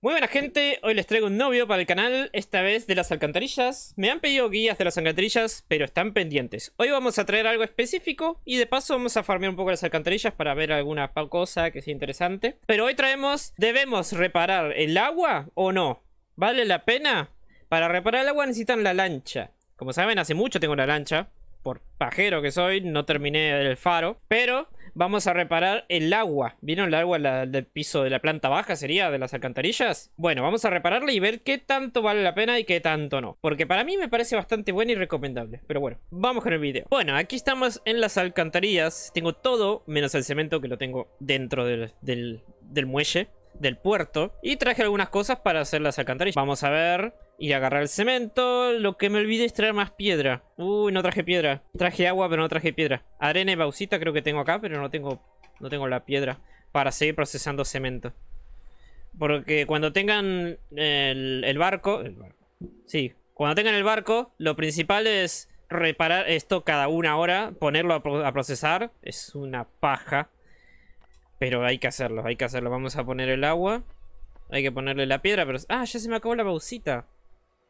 Muy buena gente, hoy les traigo un novio para el canal, esta vez de las alcantarillas. Me han pedido guías de las alcantarillas, pero están pendientes. Hoy vamos a traer algo específico y de paso vamos a farmear un poco las alcantarillas para ver alguna cosa que sea interesante. Pero hoy traemos, ¿debemos reparar el agua o no? ¿Vale la pena? Para reparar el agua necesitan la lancha. Como saben, hace mucho tengo la lancha. Por pajero que soy, no terminé el faro. Pero vamos a reparar el agua. ¿Vieron el agua del piso de la planta baja sería? De las alcantarillas. Bueno, vamos a repararla y ver qué tanto vale la pena y qué tanto no. Porque para mí me parece bastante bueno y recomendable. Pero bueno, vamos con el video. Bueno, aquí estamos en las alcantarillas. Tengo todo menos el cemento que lo tengo dentro del muelle, del puerto. Y traje algunas cosas para hacer las alcantarillas. Vamos a ver... Y agarrar el cemento. Lo que me olvidé es traer más piedra. Uy, no traje piedra. Traje agua, pero no traje piedra. Arena y bausita creo que tengo acá, pero no tengo, no tengo la piedra para seguir procesando cemento. Porque cuando tengan el, barco... El Sí, cuando tengan el barco, lo principal es reparar esto cada una hora, ponerlo a, procesar. Es una paja. Pero hay que hacerlo, hay que hacerlo. Vamos a poner el agua. Hay que ponerle la piedra, pero... Ah, ya se me acabó la pausita.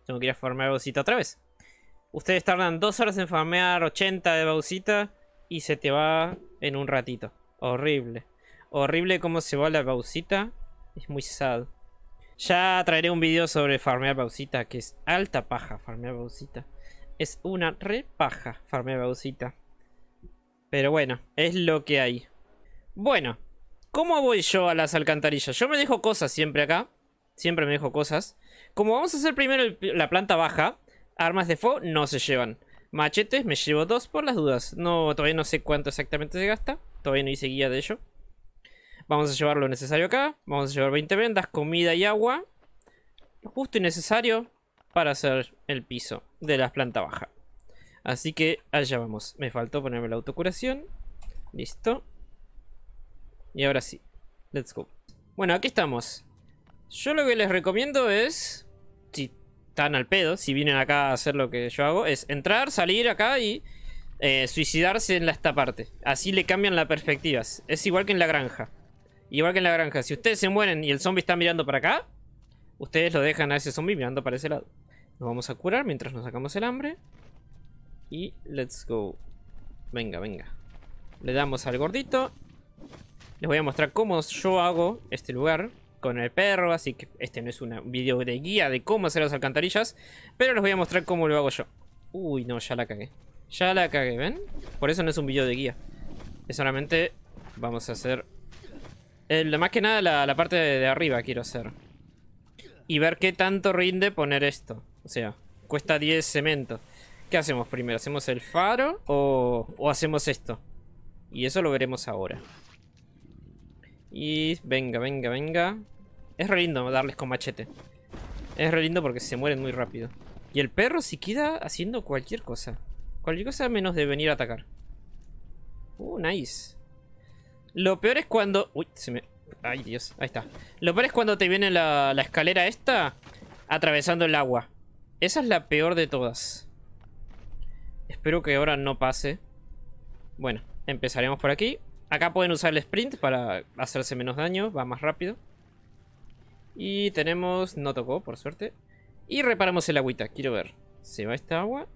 Tengo que ir a farmear bausita otra vez. Ustedes tardan dos horas en farmear 80 de bausita y se te va en un ratito. Horrible. Horrible cómo se va la bausita, Es muy sad. Ya traeré un video sobre farmear bausita que es alta paja farmear bausita, Es una re paja farmear bausita. Pero bueno, es lo que hay. Bueno, ¿cómo voy yo a las alcantarillas? Yo me dejo cosas siempre acá. Siempre me dijo cosas. Como vamos a hacer primero la planta baja, armas de fuego no se llevan. Machetes me llevo dos por las dudas. No, todavía no sé cuánto exactamente se gasta. Todavía no hice guía de ello. Vamos a llevar lo necesario acá. Vamos a llevar 20 vendas, comida y agua. Justo y necesario para hacer el piso de la planta baja. Así que allá vamos. Me faltó ponerme la autocuración. Listo. Y ahora sí. Let's go. Bueno, aquí estamos. Yo lo que les recomiendo es, si están al pedo, si vienen acá a hacer lo que yo hago, es entrar, salir acá y eh, suicidarse en esta parte. Así le cambian las perspectivas. Es igual que en la granja. Igual que en la granja. Si ustedes se mueren y el zombie está mirando para acá, ustedes lo dejan a ese zombie mirando para ese lado. Nos vamos a curar mientras nos sacamos el hambre. Y let's go. Venga, venga. Le damos al gordito. Les voy a mostrar cómo yo hago este lugar con el perro, así que este no es un video de guía de cómo hacer las alcantarillas, pero les voy a mostrar cómo lo hago yo. Uy, no, ya la cagué. Ya la cagué, ¿ven? Por eso no es un video de guía. Es solamente... Vamos a hacer... Eh, más que nada la, parte de, arriba quiero hacer. Y ver qué tanto rinde poner esto. O sea, cuesta 10 cemento. ¿Qué hacemos primero? ¿Hacemos el faro o hacemos esto? Y eso lo veremos ahora. Y venga, venga, venga. Es re lindo darles con machete. Es re lindo porque se mueren muy rápido. Y el perro si queda haciendo cualquier cosa. Cualquier cosa menos de venir a atacar. Uh, nice. Lo peor es cuando... Uy, se me... Ay, Dios. Ahí está. Lo peor es cuando te viene la, la escalera esta atravesando el agua. Esa es la peor de todas. Espero que ahora no pase. Bueno, empezaremos por aquí. Acá pueden usar el sprint para hacerse menos daño, va más rápido. Y tenemos... no tocó, por suerte. Y reparamos el agüita, quiero ver. ¿Se va esta agua?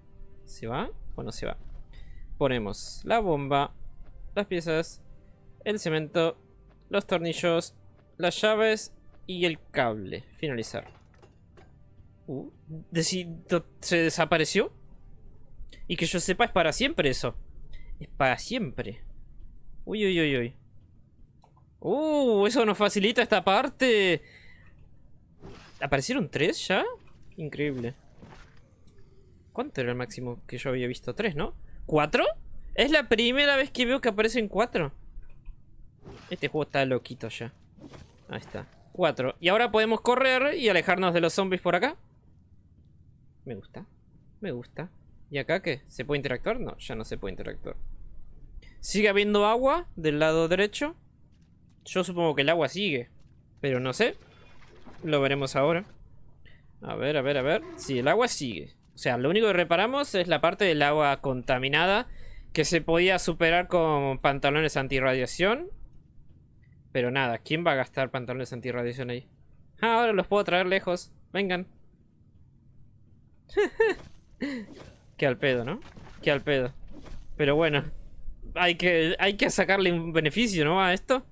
¿Se va o se va? Ponemos la bomba, las piezas, el cemento, los tornillos, las llaves y el cable. Finalizar. Uh, ¿Se desapareció? Y que yo sepa es para siempre eso. Es para siempre. Uy, uy, uy, uy. Uh, eso nos facilita esta parte. ¿Aparecieron tres ya? Increíble. ¿Cuánto era el máximo que yo había visto? ¿Tres, no? ¿Cuatro? Es la primera vez que veo que aparecen cuatro. Este juego está loquito ya. Ahí está. Cuatro. Y ahora podemos correr y alejarnos de los zombies por acá. Me gusta. Me gusta. ¿Y acá qué? ¿Se puede interactuar? No, ya no se puede interactuar. Sigue habiendo agua del lado derecho. Yo supongo que el agua sigue. Pero no sé. Lo veremos ahora. A ver, a ver, a ver. Sí, el agua sigue. O sea, lo único que reparamos es la parte del agua contaminada que se podía superar con pantalones antirradiación. Pero nada, ¿quién va a gastar pantalones antirradiación ahí? Ah, ahora los puedo traer lejos. Vengan. Qué al pedo, ¿no? Qué al pedo. Pero bueno hay que, hay que sacarle un beneficio, ¿no? A esto.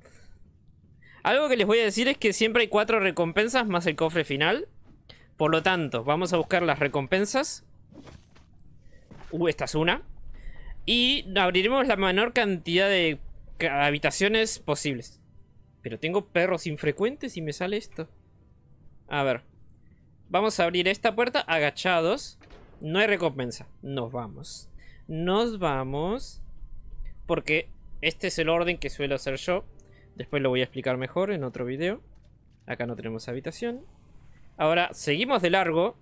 Algo que les voy a decir es que siempre hay cuatro recompensas más el cofre final. Por lo tanto, vamos a buscar las recompensas. Uh, esta es una. Y abriremos la menor cantidad de habitaciones posibles. Pero tengo perros infrecuentes y me sale esto. A ver. Vamos a abrir esta puerta agachados. No hay recompensa. Nos vamos. Nos vamos porque este es el orden que suelo hacer yo. Después lo voy a explicar mejor en otro video. Acá no tenemos habitación. Ahora seguimos de largo.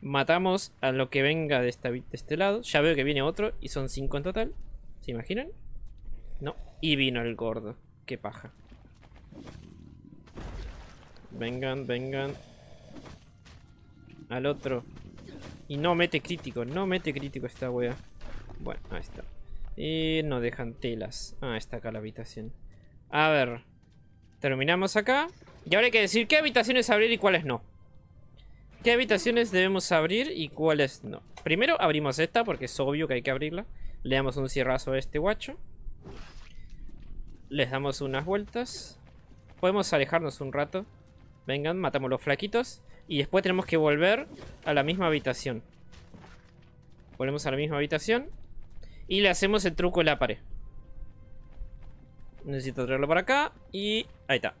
Matamos a lo que venga de, esta, de este lado. Ya veo que viene otro y son 5 en total. ¿Se imaginan? No. Y vino el gordo. Qué paja. Vengan, vengan. Al otro. Y no mete crítico, no mete crítico esta wea. Bueno, ahí está. Y no dejan telas. Ah, está acá la habitación. A ver. Terminamos acá. Y ahora hay que decir qué habitaciones abrir y cuáles no. ¿Qué habitaciones debemos abrir y cuáles no? Primero abrimos esta porque es obvio que hay que abrirla. Le damos un cierrazo a este guacho. Les damos unas vueltas. Podemos alejarnos un rato. Vengan, matamos los flaquitos. Y después tenemos que volver a la misma habitación. Volvemos a la misma habitación. Y le hacemos el truco de la pared. Necesito traerlo para acá y ahí está.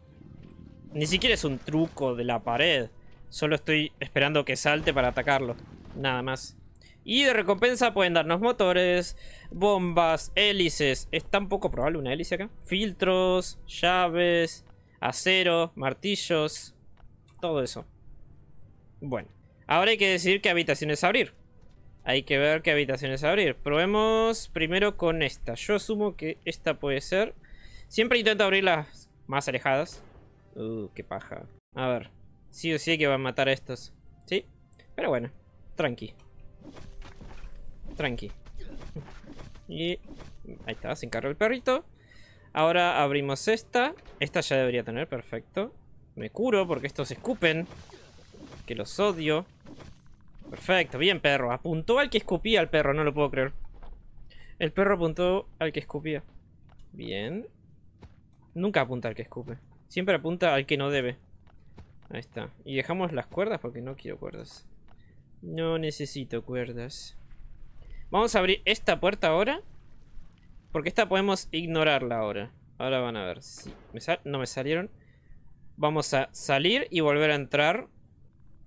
Ni siquiera es un truco de la pared. Solo estoy esperando que salte para atacarlo. Nada más. Y de recompensa pueden darnos motores, bombas, hélices. Es tan poco probable una hélice acá. Filtros, llaves, acero, martillos. Todo eso. Bueno. Ahora hay que decidir qué habitaciones abrir. Hay que ver qué habitaciones abrir. Probemos primero con esta. Yo asumo que esta puede ser. Siempre intento abrir las más alejadas. Uh, qué paja. A ver. Sí o sí que van a matar a estos. ¿Sí? Pero bueno. Tranqui. Tranqui. Y... Ahí está, se encarga el perrito. Ahora abrimos esta. Esta ya debería tener, perfecto. Me curo porque estos escupen. Que los odio. Perfecto, bien perro. Apuntó al que escupía al perro, no lo puedo creer. El perro apuntó al que escupía. Bien. Nunca apunta al que escupe. Siempre apunta al que no debe. Ahí está. Y dejamos las cuerdas porque no quiero cuerdas. No necesito cuerdas. Vamos a abrir esta puerta ahora. Porque esta podemos ignorarla ahora. Ahora van a ver. si no me salieron. Vamos a salir y volver a entrar.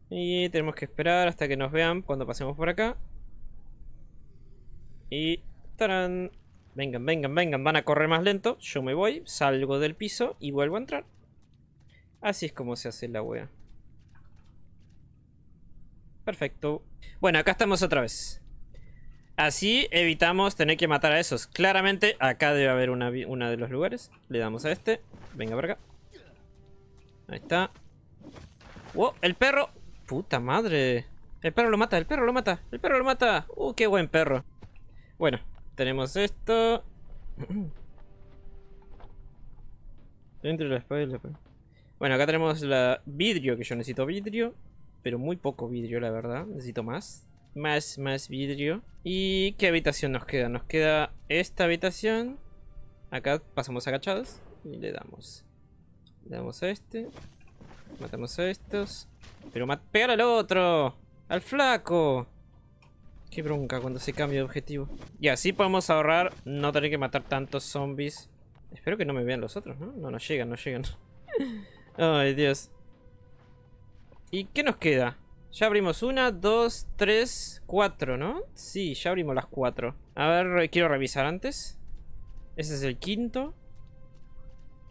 Y tenemos que esperar hasta que nos vean cuando pasemos por acá. Y... ¡Tarán! Vengan, vengan, vengan, van a correr más lento. Yo me voy, salgo del piso y vuelvo a entrar. Así es como se hace la wea. Perfecto. Bueno, acá estamos otra vez. Así evitamos tener que matar a esos. Claramente acá debe haber una, de los lugares. Le damos a este. Venga por acá. Ahí está. ¡Wow! ¡El perro! Puta madre. El perro lo mata, el perro lo mata, el perro lo mata. Uh, qué buen perro. Bueno, tenemos esto. Entre la espada y la Bueno, acá tenemos la vidrio, que yo necesito vidrio. Pero muy poco vidrio, la verdad. Necesito más. Más, más vidrio. ¿Y qué habitación nos queda? Nos queda esta habitación. Acá pasamos agachados. Y le damos. Le damos a este. Matamos a estos. Pero pegar al otro. Al flaco. Qué bronca cuando se cambia de objetivo. Y así podemos ahorrar no tener que matar tantos zombies. Espero que no me vean los otros, ¿no? No, no llegan, no llegan. Ay, Dios. ¿Y qué nos queda? Ya abrimos una, dos, tres, cuatro, ¿no? Sí, ya abrimos las cuatro. A ver, eh, quiero revisar antes. Ese es el quinto.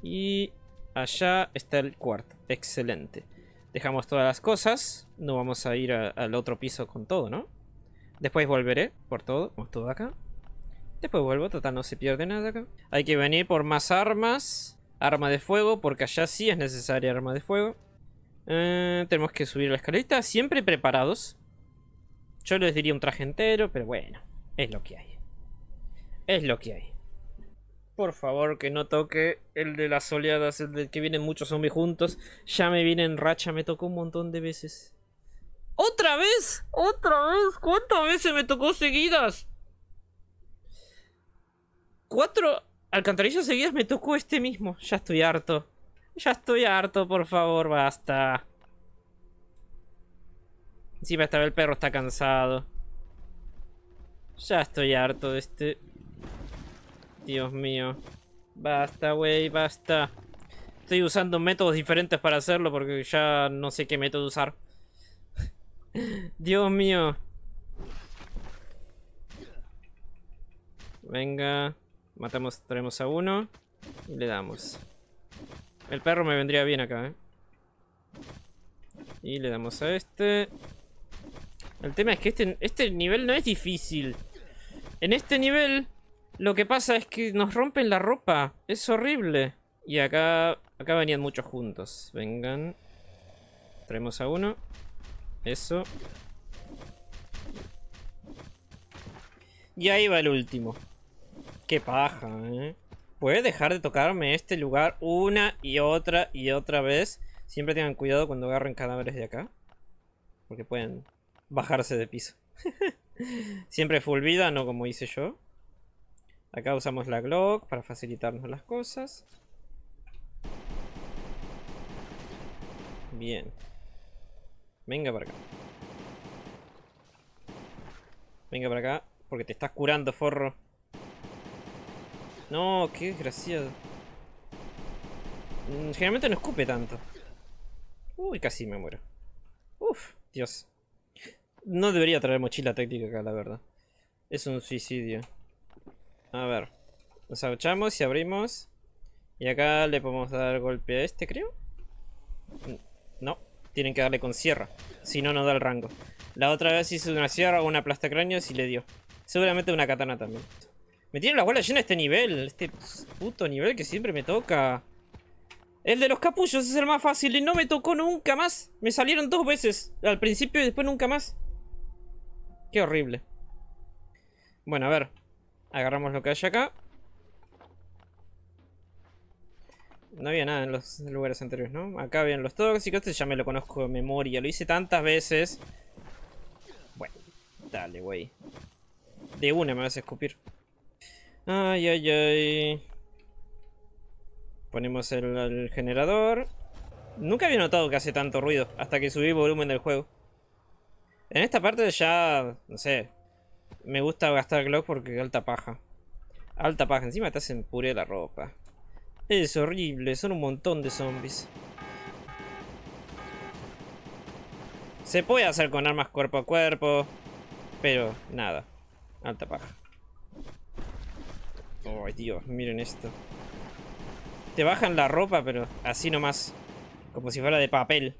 Y allá está el cuarto. Excelente. Dejamos todas las cosas. No vamos a ir al otro piso con todo, ¿no? Después volveré por todo. Por todo acá. Después vuelvo. Total, no se pierde nada acá. Hay que venir por más armas. Arma de fuego. Porque allá sí es necesaria arma de fuego. Eh, tenemos que subir la escalita, Siempre preparados. Yo les diría un traje entero. Pero bueno. Es lo que hay. Es lo que hay por favor, que no toque el de las oleadas, el de que vienen muchos zombies juntos. Ya me vienen racha, me tocó un montón de veces. ¿Otra vez? ¿Otra vez? ¿Cuántas veces me tocó seguidas? Cuatro alcantarillas seguidas me tocó este mismo. Ya estoy harto. Ya estoy harto, por favor, basta. Encima estaba el perro, está cansado. Ya estoy harto de este... Dios mío. Basta, güey, basta. Estoy usando métodos diferentes para hacerlo porque ya no sé qué método usar. Dios mío. Venga. Matamos, traemos a uno. Y le damos. El perro me vendría bien acá, ¿eh? Y le damos a este. El tema es que este, este nivel no es difícil. En este nivel lo que pasa es que nos rompen la ropa. Es horrible. Y acá... Acá venían muchos juntos. Vengan. Traemos a uno. Eso. Y ahí va el último. Qué paja, ¿eh? Puede dejar de tocarme este lugar una y otra y otra vez. Siempre tengan cuidado cuando agarren cadáveres de acá. Porque pueden bajarse de piso. Siempre full vida, no como hice yo. Acá usamos la Glock para facilitarnos las cosas. Bien. Venga para acá. Venga para acá, porque te estás curando, forro. No, qué desgraciado. Mm, generalmente no escupe tanto. Uy, casi me muero. Uf, Dios. No debería traer mochila técnica acá, la verdad. Es un suicidio. A ver. Nos agachamos y abrimos. Y acá le podemos dar golpe a este, creo. No, tienen que darle con sierra. Si no, no da el rango. La otra vez hice una sierra o una cráneo y le dio. Seguramente una katana también. Me tiene la bola llena este nivel. Este puto nivel que siempre me toca. El de los capullos es el más fácil y no me tocó nunca más. Me salieron dos veces. Al principio y después nunca más. Qué horrible. Bueno, a ver. Agarramos lo que hay acá. No había nada en los lugares anteriores, ¿no? Acá habían los tóxicos, este ya me lo conozco de memoria. Lo hice tantas veces. Bueno, dale, güey. De una me vas a escupir. Ay, ay, ay. Ponemos el, el generador. Nunca había notado que hace tanto ruido hasta que subí volumen del juego. En esta parte ya, no sé, me gusta gastar Glock porque alta paja. Alta paja, encima te hacen puré la ropa. Es horrible, son un montón de zombies. Se puede hacer con armas cuerpo a cuerpo, pero nada. Alta paja. Ay, Dios, miren esto. Te bajan la ropa, pero así nomás. Como si fuera de papel.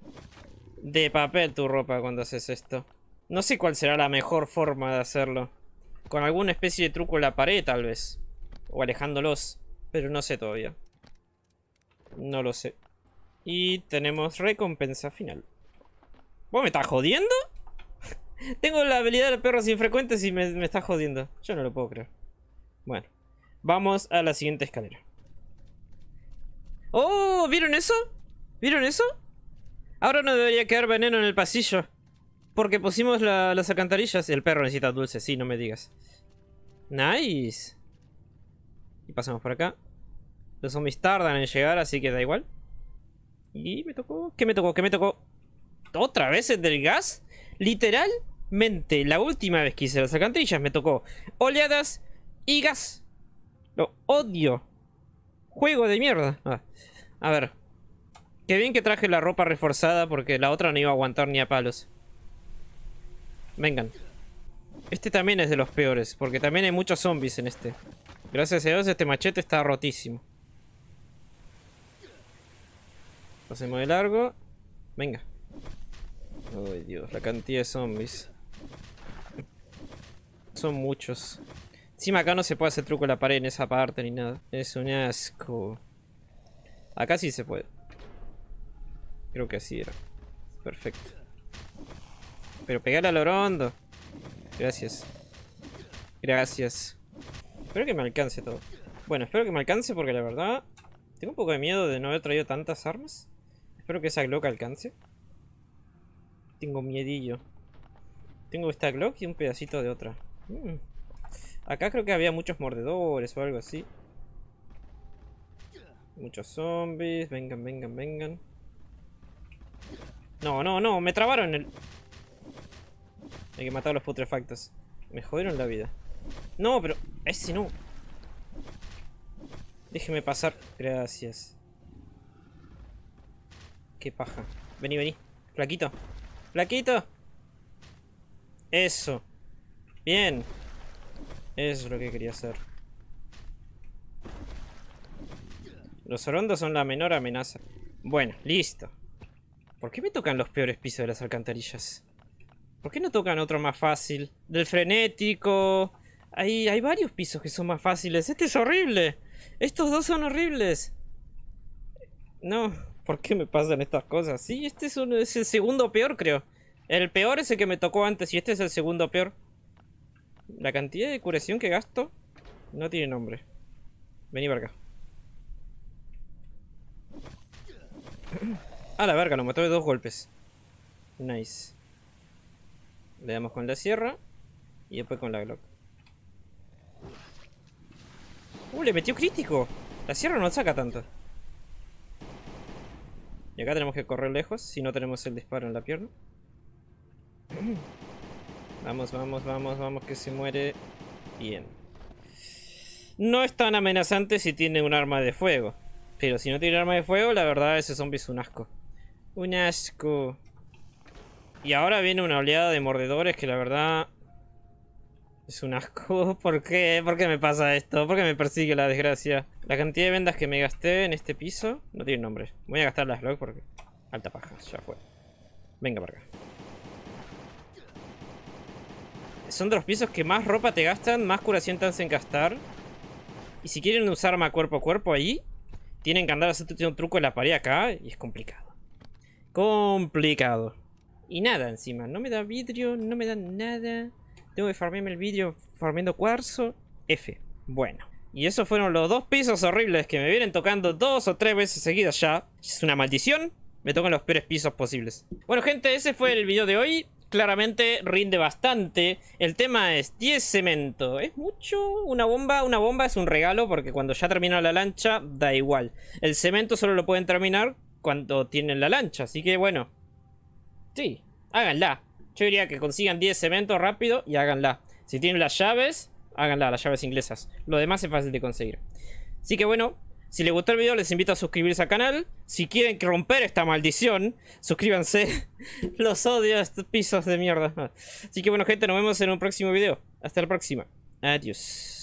De papel tu ropa cuando haces esto. No sé cuál será la mejor forma de hacerlo. Con alguna especie de truco en la pared, tal vez. O alejándolos. Pero no sé todavía. No lo sé. Y tenemos recompensa final. ¿Vos me estás jodiendo? Tengo la habilidad de perros infrecuentes y me, está estás jodiendo. Yo no lo puedo creer. Bueno. Vamos a la siguiente escalera. ¡Oh! ¿Vieron eso? ¿Vieron eso? Ahora no debería quedar veneno en el pasillo. Porque pusimos las alcantarillas. El perro necesita dulce, sí, no me digas. Nice. Y pasamos por acá. Los zombies tardan en llegar, así que da igual. Y me tocó... ¿Qué me tocó? ¿Qué me tocó? ¿Otra vez el del gas? Literalmente, la última vez que hice las alcantarillas me tocó oleadas y gas. Lo odio. Juego de mierda. Ah. A ver. Qué bien que traje la ropa reforzada porque la otra no iba a aguantar ni a palos. Vengan. Este también es de los peores, porque también hay muchos zombies en este. Gracias a Dios este machete está rotísimo. Hacemos de largo. Venga. Ay Dios, la cantidad de zombies. Son muchos. Encima acá no se puede hacer truco en la pared en esa parte ni nada. Es un asco. Acá sí se puede. Creo que así era. Perfecto. Pero pegar al orondo. Gracias. Gracias. Espero que me alcance todo. Bueno, espero que me alcance porque la verdad... Tengo un poco de miedo de no haber traído tantas armas. Espero que esa Glock alcance. Tengo miedillo. Tengo esta Glock y un pedacito de otra. Mm. Acá creo que había muchos mordedores o algo así. Muchos zombies. Vengan, vengan, vengan. No, no, no. Me trabaron el... Hay que matar a los putrefactos. Me jodieron la vida. No, pero... Ese no. Déjeme pasar. Gracias. Qué paja. Vení, vení. Flaquito. Flaquito. Eso. Bien. Eso es lo que quería hacer. Los orondos son la menor amenaza. Bueno, listo. ¿Por qué me tocan los peores pisos de las alcantarillas? ¿Por qué no tocan otro más fácil? Del frenético. Hay, hay varios pisos que son más fáciles. Este es horrible. Estos dos son horribles. No, ¿por qué me pasan estas cosas? Sí, este es, el segundo peor, creo. El peor es el que me tocó antes y este es el segundo peor. La cantidad de curación que gasto no tiene nombre. Vení para acá. A la verga, lo mató de dos golpes. Nice. Le damos con la sierra. Y después con la Glock. ¡Uh! Le metió crítico. La sierra no saca tanto. Y acá tenemos que correr lejos. Si no tenemos el disparo en la pierna. Vamos, vamos, vamos, vamos. Que se muere. Bien. No es tan amenazante si tiene un arma de fuego. Pero si no tiene arma de fuego, la verdad ese zombie es un asco. Un asco. Y ahora viene una oleada de mordedores que la verdad... Es un asco. ¿Por qué? ¿Por qué me pasa esto? ¿Por qué me persigue la desgracia? La cantidad de vendas que me gasté en este piso no tiene nombre. Voy a gastar las log porque... Alta paja, ya fue. Venga para acá. Son de los pisos que más ropa te gastan, más curación te hacen gastar. Y si quieren usar arma cuerpo a cuerpo ahí, tienen que andar a hacer un truco en la pared acá y es complicado. Complicado. Y nada encima, no me da vidrio, no me da nada. Tengo que farmearme el vidrio farmeando cuarzo. F. Bueno. Y esos fueron los dos pisos horribles que me vienen tocando dos o tres veces seguidas ya. Es una maldición. Me tocan los peores pisos posibles. Bueno, gente, ese fue el video de hoy. Claramente rinde bastante. El tema es 10 cemento. ¿Es mucho? Una bomba, una bomba es un regalo porque cuando ya termina la lancha, da igual. El cemento solo lo pueden terminar cuando tienen la lancha. Así que bueno, Sí, háganla. Yo diría que consigan 10 eventos rápido y háganla. Si tienen las llaves, háganla, las llaves inglesas. Lo demás es fácil de conseguir. Así que bueno, si les gustó el video les invito a suscribirse al canal. Si quieren romper esta maldición, suscríbanse. Los odio estos pisos de mierda. Así que bueno gente, nos vemos en un próximo video. Hasta la próxima. Adiós.